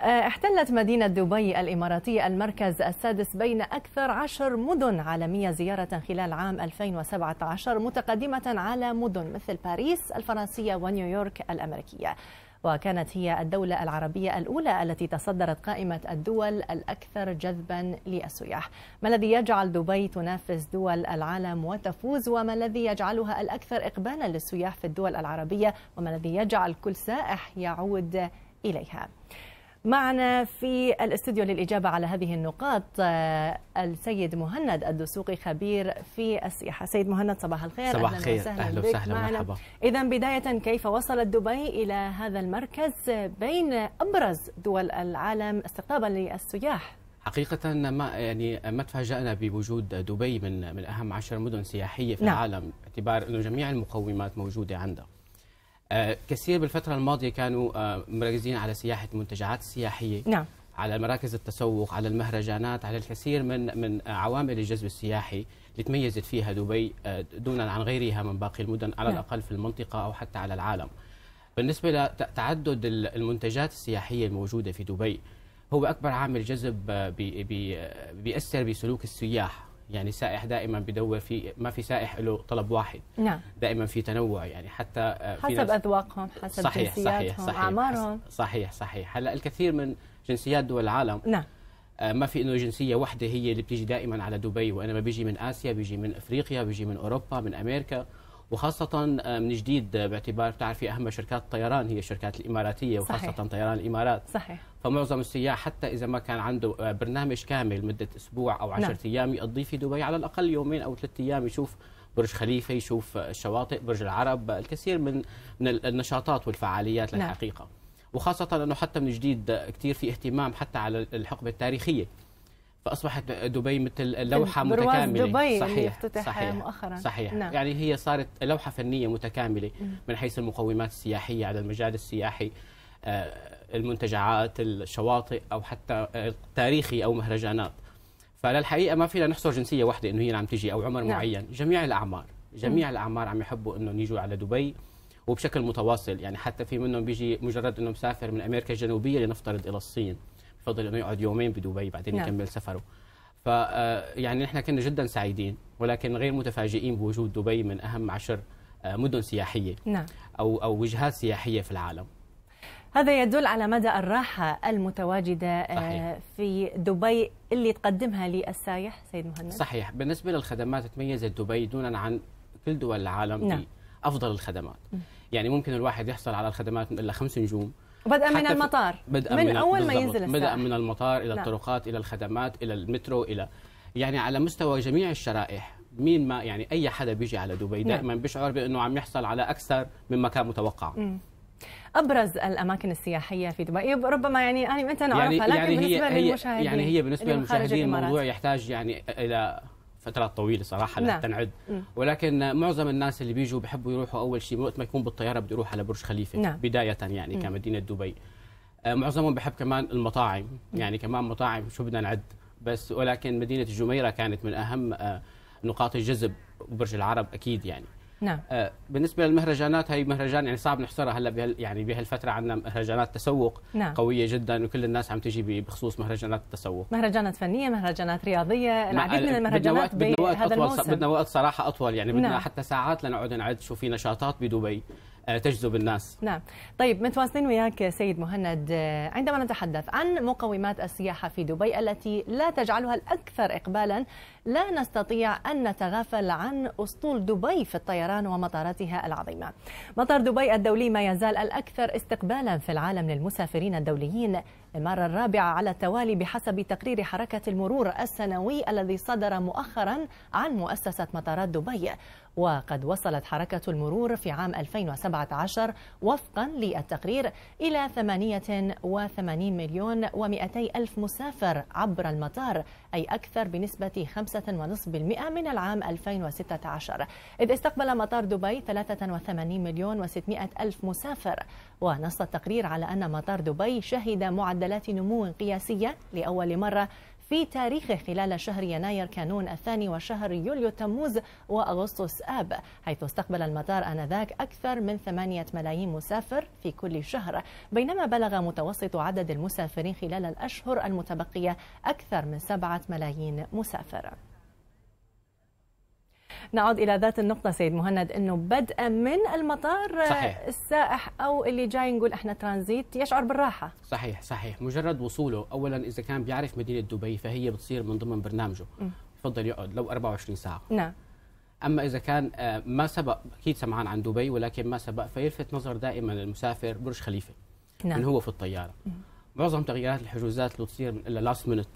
آه، احتلت مدينة دبي الإماراتية المركز السادس بين أكثر عشر مدن عالمية زيارة خلال عام 2017 متقدمة على مدن مثل باريس الفرنسية ونيويورك الأمريكية وكانت هي الدولة العربية الأولى التي تصدرت قائمة الدول الأكثر جذبا للسياح ما الذي يجعل دبي تنافس دول العالم وتفوز وما الذي يجعلها الأكثر إقبالا للسياح في الدول العربية وما الذي يجعل كل سائح يعود إليها معنا في الاستوديو للإجابة على هذه النقاط آه، السيد مهند الدسوقي خبير في السياحة سيد مهند صباح الخير صباح الخير أهلا وسهلا مرحبا إذا بداية كيف وصلت دبي إلى هذا المركز بين أبرز دول العالم استقطابا للسياح حقيقة ما يعني ما تفاجأنا بوجود دبي من من أهم عشر مدن سياحية في نعم. العالم اعتبار أنه جميع المقومات موجودة عندها آه، كثير بالفترة الماضية كانوا آه، مركزين على سياحة المنتجعات السياحية نعم على مراكز التسوق على المهرجانات على الكثير من من عوامل الجذب السياحي اللي تميزت فيها دبي آه، دونا عن غيرها من باقي المدن على نعم. الأقل في المنطقة أو حتى على العالم بالنسبة لتعدد المنتجات السياحية الموجودة في دبي هو أكبر عامل جذب بيأثر بسلوك السياح يعني السائح دائما بدور في ما في سائح له طلب واحد نعم دائما في تنوع يعني حتى آه، في حسب اذواقهم حسب صحيح صحيح صحيح اعمارهم صحيح صحيح هلا الكثير من جنسيات دول العالم نعم آه، ما في انه جنسيه واحده هي اللي بتيجي دائما على دبي وانما بيجي من اسيا بيجي من افريقيا بيجي من اوروبا من امريكا وخاصة آه، من جديد آه، باعتبار بتعرفي أهم شركات الطيران هي الشركات الإماراتية وخاصة صحيح. طيران الإمارات صحيح فمعظم السياح حتى إذا ما كان عنده آه، برنامج كامل مدة أسبوع أو نعم. عشرة نعم. أيام يقضيه في دبي على الأقل يومين أو ثلاث أيام يشوف برج خليفة يشوف الشواطئ برج العرب الكثير من من النشاطات والفعاليات نعم. الحقيقة وخاصة أنه حتى من جديد كثير في اهتمام حتى على الحقبة التاريخية فاصبحت دبي مثل لوحه متكامله دبي صحيح افتتح صحيح مؤخرا صحيح نعم. يعني هي صارت لوحه فنيه متكامله من حيث المقومات السياحيه على المجال السياحي آه، المنتجعات الشواطئ او حتى التاريخي او مهرجانات فللحقيقه ما فينا نحصر جنسيه واحده انه هي اللي عم تجي او عمر نعم. معين جميع الاعمار جميع الاعمار عم يحبوا انهم يجوا على دبي وبشكل متواصل يعني حتى في منهم بيجي مجرد انه مسافر من امريكا الجنوبيه لنفترض الى الصين فضل انه يقعد يومين بدبي بعدين نعم. يكمل سفره ف آه، يعني نحن كنا جدا سعيدين ولكن غير متفاجئين بوجود دبي من اهم عشر آه، مدن سياحيه نعم. او او وجهات سياحيه في العالم هذا يدل على مدى الراحة المتواجدة آه، صحيح. في دبي اللي تقدمها للسايح سيد مهند صحيح بالنسبة للخدمات تميزت دبي دونا عن كل دول العالم نعم. بأفضل الخدمات م. يعني ممكن الواحد يحصل على الخدمات من إلا خمس نجوم بدءا من المطار بدءا من, من اول ما ينزل بدءا من المطار الى نعم. الطرقات الى الخدمات الى المترو الى يعني على مستوى جميع الشرائح مين ما يعني اي حدا بيجي على دبي نعم. دائما نعم. بيشعر بانه عم يحصل على اكثر مما كان متوقع م. ابرز الاماكن السياحيه في دبي إيه، ربما يعني انا متى نعرفها يعني لكن يعني بالنسبه هي للمشاهدين يعني هي بالنسبه للمشاهدين الموضوع يحتاج يعني الى فترات طويله صراحه لا نعم. تنعد ولكن معظم الناس اللي بيجوا بحبوا يروحوا اول شيء من وقت ما يكون بالطياره بده يروح على برج خليفه نعم. بدايه يعني كمدينه دبي آه، معظمهم بحب كمان المطاعم يعني كمان مطاعم شو بدنا نعد بس ولكن مدينه الجميره كانت من اهم آه، نقاط الجذب وبرج العرب اكيد يعني نعم آه بالنسبه للمهرجانات هي مهرجان يعني صعب نحصرها هلا بهال يعني بهالفتره عندنا مهرجانات تسوق نعم. قويه جدا وكل الناس عم تجي بخصوص مهرجانات التسوق مهرجانات فنيه مهرجانات رياضيه العديد من آه، المهرجانات بدنا وقت, بدنا وقت أطول بدنا وقت صراحه اطول يعني بدنا نعم. حتى ساعات لنقعد نعد شو في نشاطات بدبي آه، تجذب الناس نعم طيب متواصلين وياك سيد مهند آه، عندما نتحدث عن مقومات السياحة في دبي التي لا تجعلها الأكثر إقبالا لا نستطيع أن نتغافل عن أسطول دبي في الطيران ومطاراتها العظيمة مطار دبي الدولي ما يزال الأكثر استقبالا في العالم للمسافرين الدوليين للمرة الرابعة على التوالي بحسب تقرير حركة المرور السنوي الذي صدر مؤخرا عن مؤسسة مطارات دبي وقد وصلت حركة المرور في عام 2017 وفقا للتقرير إلى 88 مليون و200 ألف مسافر عبر المطار أي أكثر بنسبة 5.5% من العام 2016 إذ استقبل مطار دبي 83 مليون و600 ألف مسافر ونص التقرير على أن مطار دبي شهد معدل معدلات نمو قياسية لأول مرة في تاريخه خلال شهر يناير كانون الثاني وشهر يوليو تموز وأغسطس آب حيث استقبل المطار آنذاك أكثر من ثمانية ملايين مسافر في كل شهر بينما بلغ متوسط عدد المسافرين خلال الأشهر المتبقية أكثر من سبعة ملايين مسافر نعود إلى ذات النقطة سيد مهند أنه بدءا من المطار آه، صحيح. السائح أو اللي جاي نقول إحنا ترانزيت يشعر بالراحة صحيح صحيح مجرد وصوله أولا إذا كان بيعرف مدينة دبي فهي بتصير من ضمن برنامجه يفضل يقعد لو 24 ساعة نعم اما اذا كان آه، ما سبق اكيد سمعان عن دبي ولكن ما سبق فيلفت نظر دائما المسافر برج خليفه نعم. من هو في الطياره معظم تغييرات الحجوزات اللي بتصير من الا لاست مينت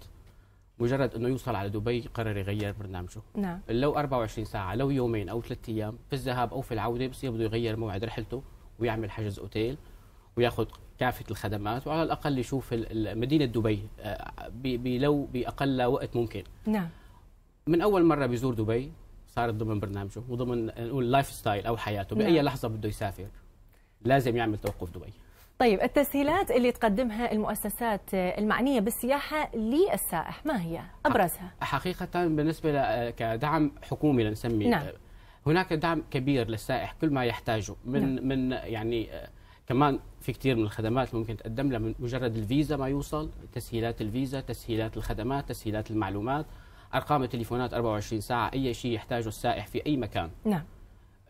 مجرد انه يوصل على دبي قرر يغير برنامجه نعم لو 24 ساعه لو يومين او ثلاث ايام في الذهاب او في العوده بصير بده يغير موعد رحلته ويعمل حجز اوتيل وياخذ كافه الخدمات وعلى الاقل يشوف مدينه دبي آه، بلو باقل وقت ممكن نعم من اول مره بيزور دبي صارت ضمن برنامجه وضمن نقول لايف ستايل او حياته باي نعم. لحظه بده يسافر لازم يعمل توقف دبي طيب التسهيلات اللي تقدمها المؤسسات المعنية بالسياحة للسائح ما هي أبرزها؟ حقيقة بالنسبة كدعم حكومي لنسميه نعم. هناك دعم كبير للسائح كل ما يحتاجه من نعم. من يعني آه، كمان في كثير من الخدمات ممكن تقدم لها من مجرد الفيزا ما يوصل تسهيلات الفيزا تسهيلات الخدمات تسهيلات المعلومات ارقام التليفونات 24 ساعه اي شيء يحتاجه السائح في اي مكان نعم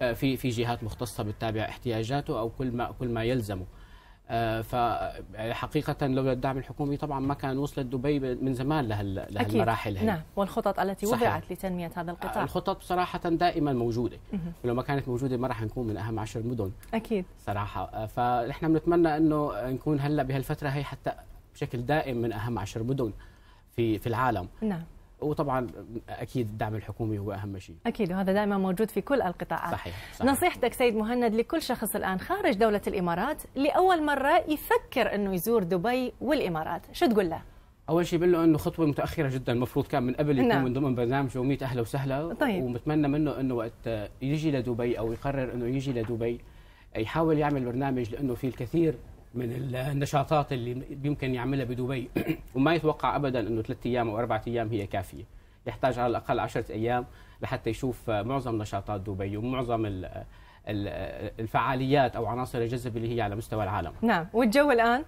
آه، في في جهات مختصه بتتابع احتياجاته او كل ما كل ما يلزمه آه، فحقيقة يعني لولا الدعم الحكومي طبعا ما كان وصلت دبي من زمان لهالمراحل هي. نعم والخطط التي وضعت لتنمية هذا آه، القطاع الخطط صراحة دائما موجودة ولو ما كانت موجودة ما راح نكون من أهم عشر مدن أكيد صراحة آه، فنحن بنتمنى أنه نكون هلأ بهالفترة هي حتى بشكل دائم من أهم عشر مدن في في العالم نعم وطبعا اكيد الدعم الحكومي هو اهم شيء اكيد وهذا دائما موجود في كل القطاعات صحيح, صحيح. نصيحتك سيد مهند لكل شخص الان خارج دوله الامارات لاول مره يفكر انه يزور دبي والامارات شو تقول له اول شيء بقول له انه خطوه متاخره جدا المفروض كان من قبل يكون نعم. من ضمن برنامج 100 اهلا وسهلا طيب. ومتمنى منه انه وقت يجي لدبي او يقرر انه يجي لدبي يحاول يعمل برنامج لانه في الكثير من النشاطات اللي يمكن يعملها بدبي وما يتوقع ابدا انه ثلاث ايام او اربع ايام هي كافيه يحتاج على الاقل عشرة ايام لحتى يشوف معظم نشاطات دبي ومعظم الفعاليات او عناصر الجذب اللي هي على مستوى العالم نعم والجو الان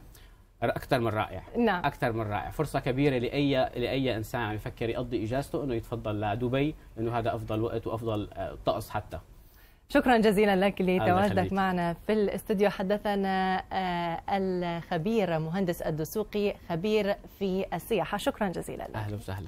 اكثر من رائع نعم اكثر من رائع فرصه كبيره لاي لاي انسان عم يفكر يقضي اجازته انه يتفضل لدبي لانه هذا افضل وقت وافضل آه، طقس حتى شكرا جزيلا لك لتواجدك معنا في الاستوديو حدثنا آه، الخبير مهندس الدسوقي خبير في السياحه شكرا جزيلا لك اهلا وسهلا